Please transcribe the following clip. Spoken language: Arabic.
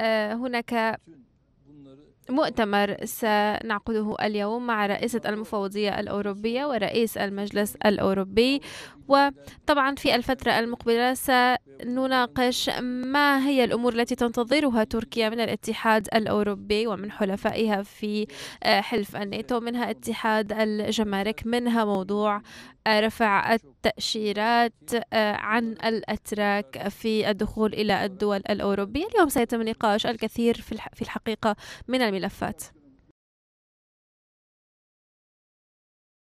آه، هناك مؤتمر سنعقده اليوم مع رئيسة المفوضية الأوروبية ورئيس المجلس الأوروبي وطبعا في الفترة المقبلة سنناقش ما هي الأمور التي تنتظرها تركيا من الاتحاد الأوروبي ومن حلفائها في آه، حلف الناتو منها اتحاد الجمارك منها موضوع رفع التأشيرات آه، عن الأتراك في الدخول إلى الدول الأوروبية اليوم سيتم نقاش الكثير في الحقيقة من الملفات